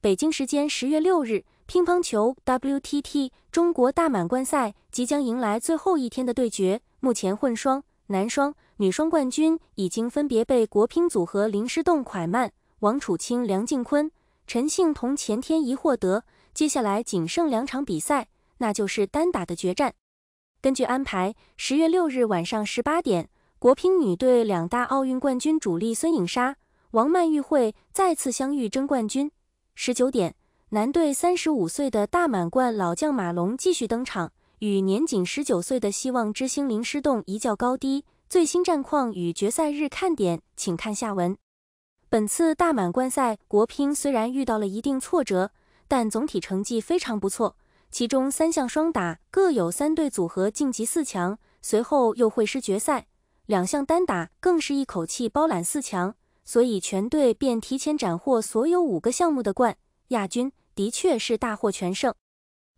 北京时间十月六日，乒乓球 WTT 中国大满贯赛即将迎来最后一天的对决。目前混双、男双、女双冠军已经分别被国乒组合林诗栋蒯曼、王楚钦梁靖昆、陈幸同钱天一获得。接下来仅剩两场比赛，那就是单打的决战。根据安排，十月六日晚上十八点，国乒女队两大奥运冠军主力孙颖莎。王曼玉会再次相遇争冠军。十九点，男队三十五岁的大满贯老将马龙继续登场，与年仅十九岁的希望之星林诗栋一较高低。最新战况与决赛日看点，请看下文。本次大满贯赛，国乒虽然遇到了一定挫折，但总体成绩非常不错。其中三项双打各有三队组合晋级四强，随后又会师决赛；两项单打更是一口气包揽四强。所以全队便提前斩获所有五个项目的冠亚军，的确是大获全胜。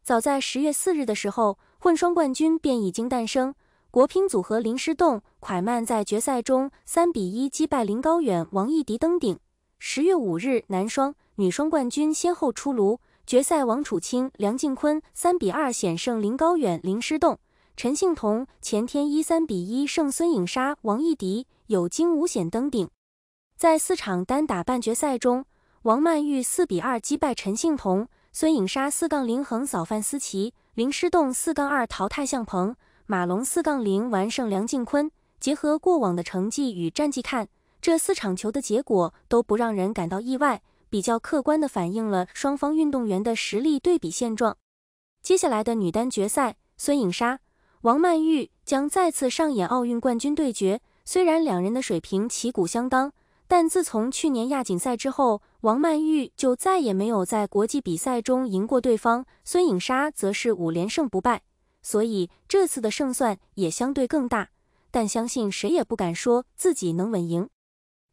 早在十月四日的时候，混双冠军便已经诞生，国乒组合林诗栋蒯曼在决赛中三比一击败林高远王艺迪登顶。十月五日，男双、女双冠军先后出炉，决赛王楚钦梁靖昆三比二险胜林高远林诗栋，陈幸同钱天一三比一胜孙颖莎王艺迪，有惊无险登顶。在四场单打半决赛中，王曼玉四比二击败陈幸同，孙颖莎四杠零横扫范思琪，林诗栋四杠二淘汰向鹏，马龙四杠零完胜梁靖昆。结合过往的成绩与战绩看，这四场球的结果都不让人感到意外，比较客观的反映了双方运动员的实力对比现状。接下来的女单决赛，孙颖莎、王曼玉将再次上演奥运冠军对决。虽然两人的水平旗鼓相当，但自从去年亚锦赛之后，王曼玉就再也没有在国际比赛中赢过对方。孙颖莎则是五连胜不败，所以这次的胜算也相对更大。但相信谁也不敢说自己能稳赢。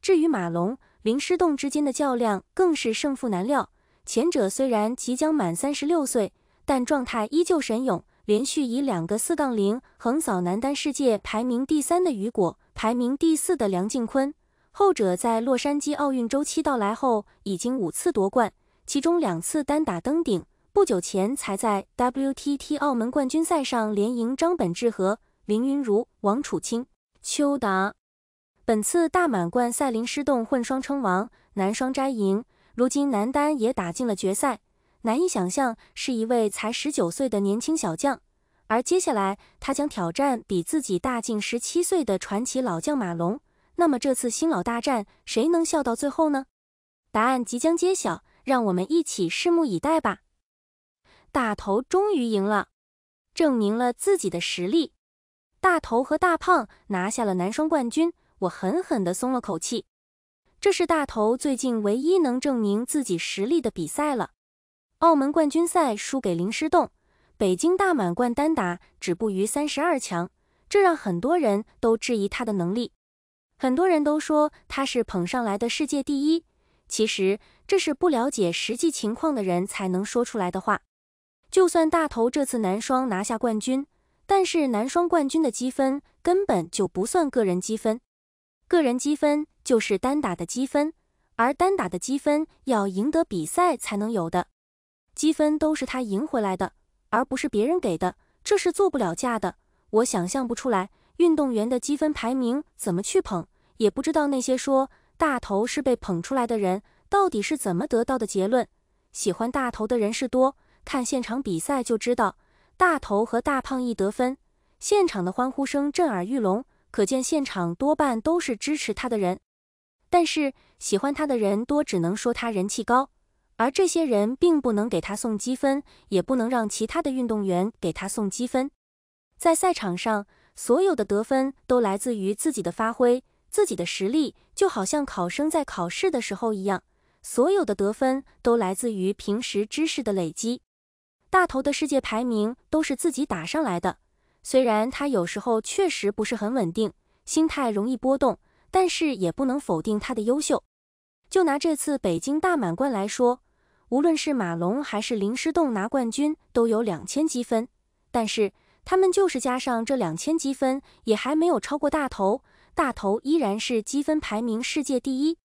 至于马龙、林诗栋之间的较量，更是胜负难料。前者虽然即将满三十六岁，但状态依旧神勇，连续以两个四杠零横扫男单世界排名第三的雨果，排名第四的梁靖昆。后者在洛杉矶奥运周期到来后已经五次夺冠，其中两次单打登顶。不久前才在 WTT 澳门冠军赛上连赢张本智和、林昀儒、王楚钦、邱达。本次大满贯赛林诗栋混双称王，男双摘银，如今男单也打进了决赛，难以想象是一位才十九岁的年轻小将。而接下来他将挑战比自己大近十七岁的传奇老将马龙。那么这次新老大战谁能笑到最后呢？答案即将揭晓，让我们一起拭目以待吧。大头终于赢了，证明了自己的实力。大头和大胖拿下了男双冠军，我狠狠的松了口气。这是大头最近唯一能证明自己实力的比赛了。澳门冠军赛输给林诗栋，北京大满贯单打止步于三十二强，这让很多人都质疑他的能力。很多人都说他是捧上来的世界第一，其实这是不了解实际情况的人才能说出来的话。就算大头这次男双拿下冠军，但是男双冠军的积分根本就不算个人积分，个人积分就是单打的积分，而单打的积分要赢得比赛才能有的，积分都是他赢回来的，而不是别人给的，这是做不了价的，我想象不出来。运动员的积分排名怎么去捧，也不知道那些说大头是被捧出来的人到底是怎么得到的结论。喜欢大头的人是多，看现场比赛就知道，大头和大胖一得分，现场的欢呼声震耳欲聋，可见现场多半都是支持他的人。但是喜欢他的人多，只能说他人气高，而这些人并不能给他送积分，也不能让其他的运动员给他送积分，在赛场上。所有的得分都来自于自己的发挥，自己的实力，就好像考生在考试的时候一样。所有的得分都来自于平时知识的累积。大头的世界排名都是自己打上来的，虽然他有时候确实不是很稳定，心态容易波动，但是也不能否定他的优秀。就拿这次北京大满贯来说，无论是马龙还是林诗栋拿冠军都有两千积分，但是。他们就是加上这两千积分，也还没有超过大头。大头依然是积分排名世界第一。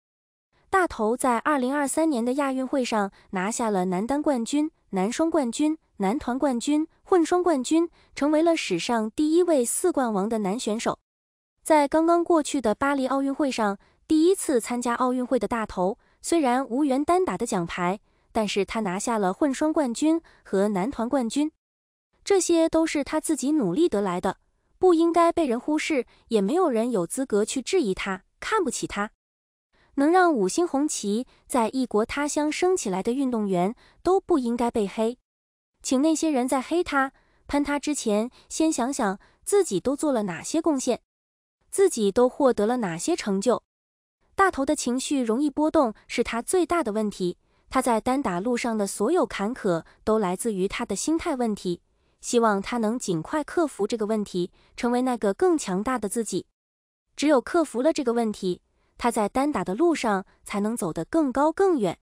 大头在二零二三年的亚运会上拿下了男单冠军、男双冠军、男团冠军、混双冠军，成为了史上第一位四冠王的男选手。在刚刚过去的巴黎奥运会上，第一次参加奥运会的大头虽然无缘单打的奖牌，但是他拿下了混双冠军和男团冠军。这些都是他自己努力得来的，不应该被人忽视，也没有人有资格去质疑他、看不起他。能让五星红旗在异国他乡升起来的运动员都不应该被黑，请那些人在黑他、喷他之前，先想想自己都做了哪些贡献，自己都获得了哪些成就。大头的情绪容易波动是他最大的问题，他在单打路上的所有坎坷都来自于他的心态问题。希望他能尽快克服这个问题，成为那个更强大的自己。只有克服了这个问题，他在单打的路上才能走得更高更远。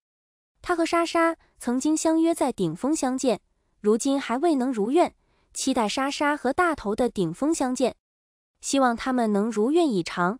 他和莎莎曾经相约在顶峰相见，如今还未能如愿。期待莎莎和大头的顶峰相见，希望他们能如愿以偿。